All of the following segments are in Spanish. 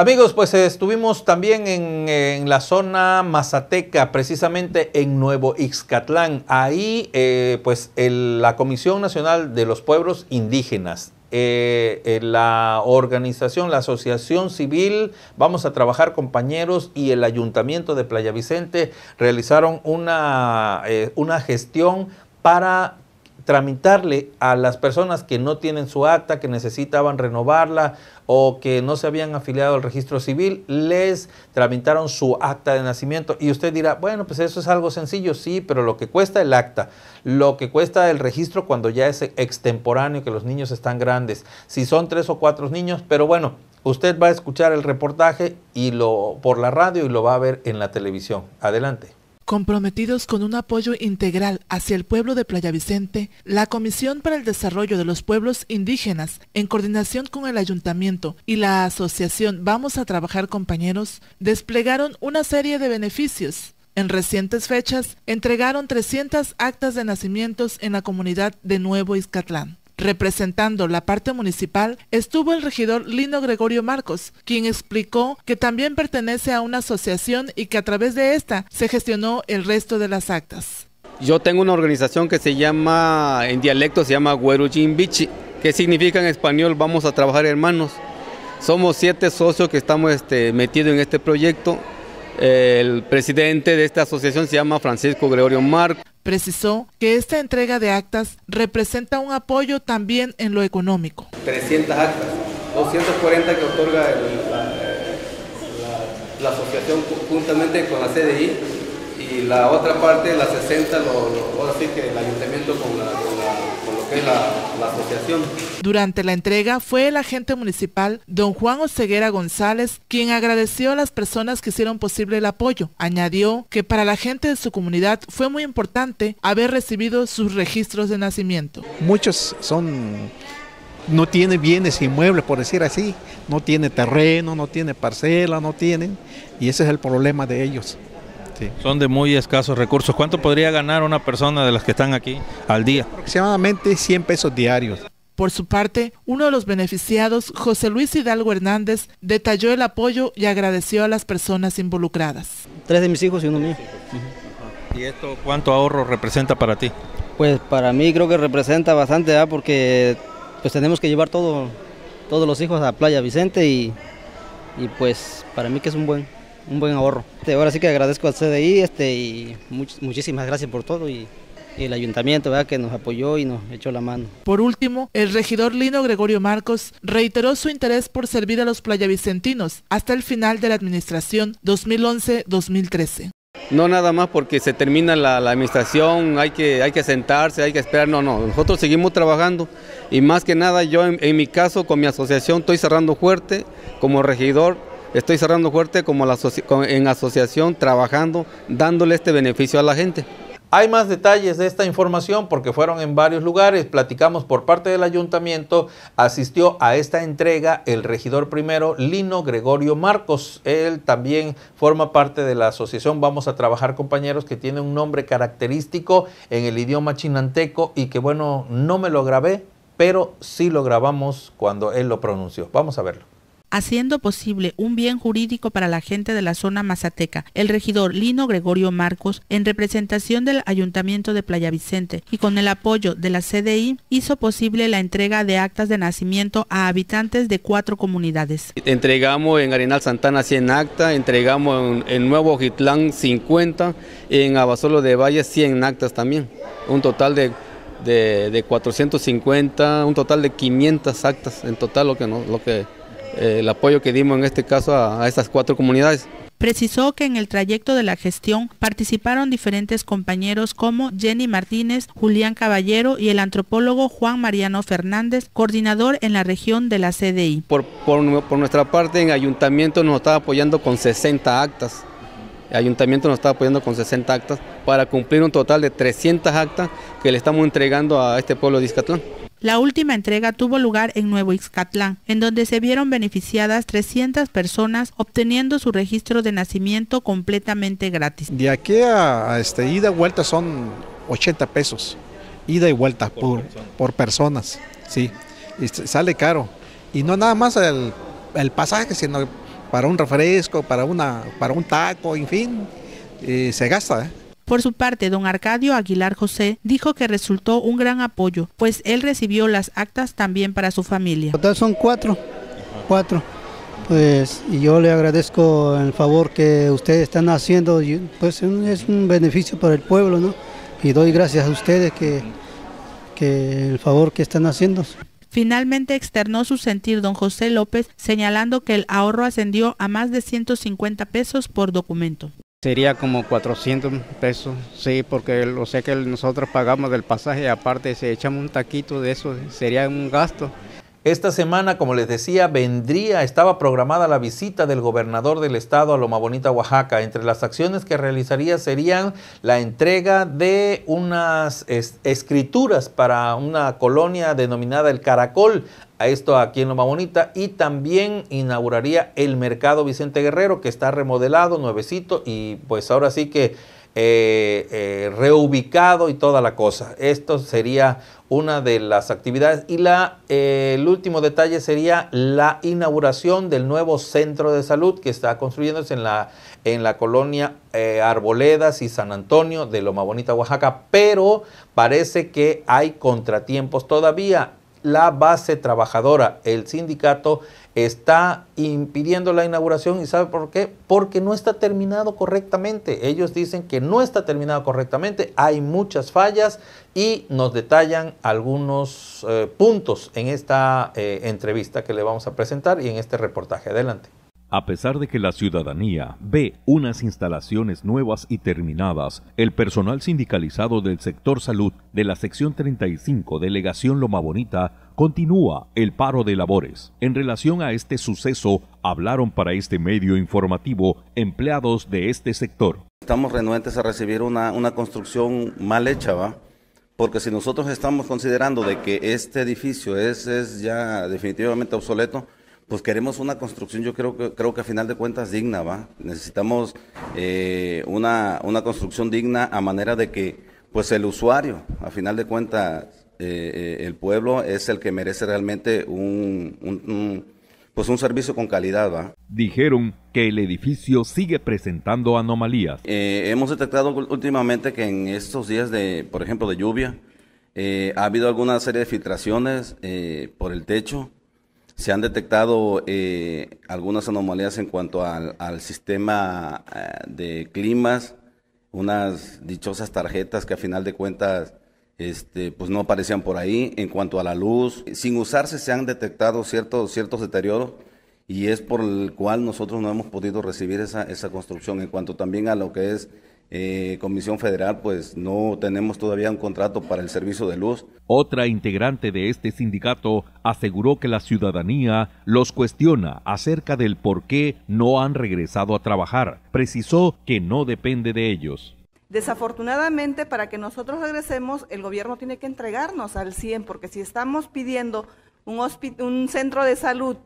Amigos, pues estuvimos también en, la zona mazateca, precisamente en Nuevo Ixcatlán. Ahí, eh, pues la Comisión Nacional de los Pueblos Indígenas, eh, eh, la organización, la asociación civil, vamos a trabajar compañeros y el ayuntamiento de Playa Vicente realizaron una, una gestión para tramitarle a las personas que no tienen su acta, que necesitaban renovarla o que no se habían afiliado al registro civil, les tramitaron su acta de nacimiento. Y usted dirá, bueno, pues eso es algo sencillo, sí, pero lo que cuesta el acta, lo que cuesta el registro cuando ya es extemporáneo, que los niños están grandes, si son tres o cuatro niños, pero bueno, usted va a escuchar el reportaje y lo, por la radio y lo va a ver en la televisión. Adelante. Comprometidos con un apoyo integral hacia el pueblo de Playa Vicente, la Comisión para el Desarrollo de los Pueblos Indígenas, en coordinación con el Ayuntamiento y la Asociación Vamos a Trabajar Compañeros, desplegaron una serie de beneficios. En recientes fechas, entregaron 300 actas de nacimientos en la comunidad de Nuevo Izcatlán. Representando la parte municipal estuvo el regidor Lino Gregorio Marcos, quien explicó que también pertenece a una asociación y que a través de esta se gestionó el resto de las actas. Yo tengo una organización que se llama, en dialecto se llama Guerujin Bichi, que significa en español vamos a trabajar hermanos. Somos siete socios que estamos este, metidos en este proyecto. El presidente de esta asociación se llama Francisco Gregorio Marcos. Precisó que esta entrega de actas representa un apoyo también en lo económico. 300 actas, 240 que otorga la, asociación juntamente con la CDI y la otra parte, las 60, lo, lo, ahora que el ayuntamiento con con la la, asociación. Durante la entrega fue el agente municipal don Juan Oseguera González quien agradeció a las personas que hicieron posible el apoyo. Añadió que para la gente de su comunidad fue muy importante haber recibido sus registros de nacimiento. Muchos son no tienen bienes inmuebles, por decir así, no tiene terreno, no tiene parcela, no tienen, y ese es el problema de ellos. Son de muy escasos recursos. ¿Cuánto podría ganar una persona de las que están aquí al día? Aproximadamente 100 pesos diarios. Por su parte, uno de los beneficiados, José Luis Hidalgo Hernández, detalló el apoyo y agradeció a las personas involucradas. Tres de mis hijos y uno mío. ¿Y esto cuánto ahorro representa para ti? Pues para mí creo que representa bastante, porque pues tenemos que llevar todos los hijos a Playa Vicente y, y pues para mí que es un buen, un buen ahorro. ahora sí que agradezco al CDI este, y muchísimas gracias por todo y, el ayuntamiento ¿verdad? que nos apoyó y nos echó la mano. Por último, el regidor Lino Gregorio Marcos reiteró su interés por servir a los playavicentinos hasta el final de la administración 2011-2013. No nada más porque se termina la, administración, hay que, hay que sentarse, hay que esperar, no, no, nosotros seguimos trabajando y más que nada yo en mi caso con mi asociación estoy cerrando fuerte como regidor Estoy cerrando fuerte como en asociación, trabajando, dándole este beneficio a la gente. Hay más detalles de esta información porque fueron en varios lugares. Platicamos por parte del ayuntamiento. Asistió a esta entrega el regidor primero, Lino Gregorio Marcos. Él también forma parte de la asociación Vamos a Trabajar Compañeros que tiene un nombre característico en el idioma chinanteco y que bueno, no me lo grabé, pero sí lo grabamos cuando él lo pronunció. Vamos a verlo haciendo posible un bien jurídico para la gente de la zona mazateca. El regidor Lino Gregorio Marcos, en representación del Ayuntamiento de Playa Vicente y con el apoyo de la CDI, hizo posible la entrega de actas de nacimiento a habitantes de cuatro comunidades. Entregamos en Arenal Santana 100 actas, entregamos en, Nuevo Jitlán 50, en Abasolo de Valle 100 actas también, un total de de, 450, un total de 500 actas en total lo que, no, lo que eh, el apoyo que dimos en este caso a, estas cuatro comunidades. Precisó que en el trayecto de la gestión participaron diferentes compañeros como Jenny Martínez, Julián Caballero y el antropólogo Juan Mariano Fernández, coordinador en la región de la CDI. Por, nuestra parte, en Ayuntamiento nos estaba apoyando con 60 actas. El ayuntamiento nos está apoyando con 60 actas para cumplir un total de 300 actas que le estamos entregando a este pueblo de Iscatlán. La última entrega tuvo lugar en Nuevo Ixcatlán, en donde se vieron beneficiadas 300 personas obteniendo su registro de nacimiento completamente gratis. De aquí a, este, ida y vuelta son 80 pesos, ida y vuelta por, personas, sí, sale caro. Y no nada más el, pasaje, sino para un refresco, para, una, para un taco, en fin, eh, se gasta. ¿eh? Por su parte, don Arcadio Aguilar José dijo que resultó un gran apoyo, pues él recibió las actas también para su familia. Total son cuatro, cuatro. Pues y yo le agradezco el favor que ustedes están haciendo, pues es un beneficio para el pueblo, ¿no? Y doy gracias a ustedes que, que el favor que están haciendo. Finalmente externó su sentir don José López, señalando que el ahorro ascendió a más de 150 pesos por documento. Sería como 400 pesos, sí, porque lo sé que nosotros pagamos del pasaje, aparte si echamos un taquito de eso, sería un gasto. Esta semana, como les decía, vendría, estaba programada la visita del gobernador del estado a Loma Bonita, Oaxaca. Entre las acciones que realizaría serían la entrega de unas escrituras para una colonia denominada El Caracol, a esto aquí en Loma Bonita, y también inauguraría el mercado Vicente Guerrero, que está remodelado, nuevecito, y pues ahora sí que eh, eh, reubicado y toda la cosa. Esto sería una de las actividades. Y la, eh, el último detalle sería la inauguración del nuevo centro de salud que está construyéndose en la, en la colonia Arboledas y San Antonio de Loma Bonita, Oaxaca. Pero parece que hay contratiempos todavía la base trabajadora, el sindicato, está impidiendo la inauguración y ¿sabe por qué? Porque no está terminado correctamente. Ellos dicen que no está terminado correctamente, hay muchas fallas y nos detallan algunos eh, puntos en esta eh, entrevista que le vamos a presentar y en este reportaje. Adelante. A pesar de que la ciudadanía ve unas instalaciones nuevas y terminadas, el personal sindicalizado del sector salud de la sección 35, delegación Loma Bonita, continúa el paro de labores. En relación a este suceso, hablaron para este medio informativo empleados de este sector. Estamos renuentes a recibir una, construcción mal hecha, ¿va? Porque si nosotros estamos considerando de que este edificio es ya definitivamente obsoleto, pues queremos una construcción, yo creo que, creo que a final de cuentas digna, ¿va? Necesitamos eh, una, construcción digna a manera de que, pues el usuario, a final de cuentas, eh, eh, el pueblo es el que merece realmente un, pues un servicio con calidad. ¿va? Dijeron que el edificio sigue presentando anomalías. hemos detectado últimamente que en estos días de, por ejemplo, de lluvia, ha habido alguna serie de filtraciones por el techo se han detectado eh, algunas anomalías en cuanto al, sistema eh, de climas, unas dichosas tarjetas que a final de cuentas este, pues no aparecían por ahí. En cuanto a la luz, sin usarse se han detectado ciertos, ciertos deterioros y es por el cual nosotros no hemos podido recibir esa, esa construcción. En cuanto también a lo que es eh, Comisión Federal, pues no tenemos todavía un contrato para el servicio de luz. Otra integrante de este sindicato aseguró que la ciudadanía los cuestiona acerca del por qué no han regresado a trabajar. Precisó que no depende de ellos. Desafortunadamente, para que nosotros regresemos, el gobierno tiene que entregarnos al 100, porque si estamos pidiendo un, un centro de salud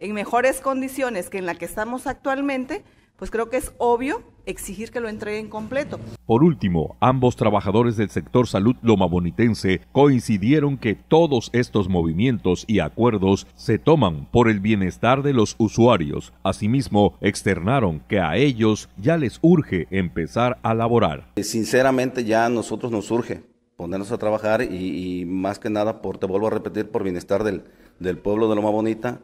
en mejores condiciones que en la que estamos actualmente, pues creo que es obvio exigir que lo entreguen completo. Por último, ambos trabajadores del sector salud lomabonitense coincidieron que todos estos movimientos y acuerdos se toman por el bienestar de los usuarios. Asimismo, externaron que a ellos ya les urge empezar a laborar. Eh, sinceramente ya a nosotros nos urge ponernos a trabajar y, más que nada, por, te vuelvo a repetir, por bienestar del, del pueblo de Loma Bonita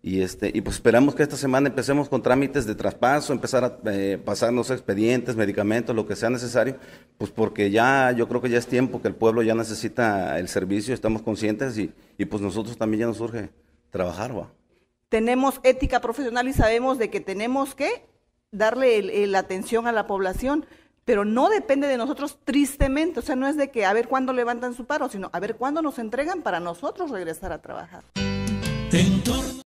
y, este, y pues esperamos que esta semana empecemos con trámites de traspaso, empezar a eh, pasarnos expedientes, medicamentos, lo que sea necesario, pues porque ya yo creo que ya es tiempo que el pueblo ya necesita el servicio, estamos conscientes y, pues nosotros también ya nos urge trabajar, Tenemos ética profesional y sabemos de que tenemos que darle la atención a la población, pero no depende de nosotros tristemente, o sea, no es de que a ver cuándo levantan su paro, sino a ver cuándo nos entregan para nosotros regresar a trabajar.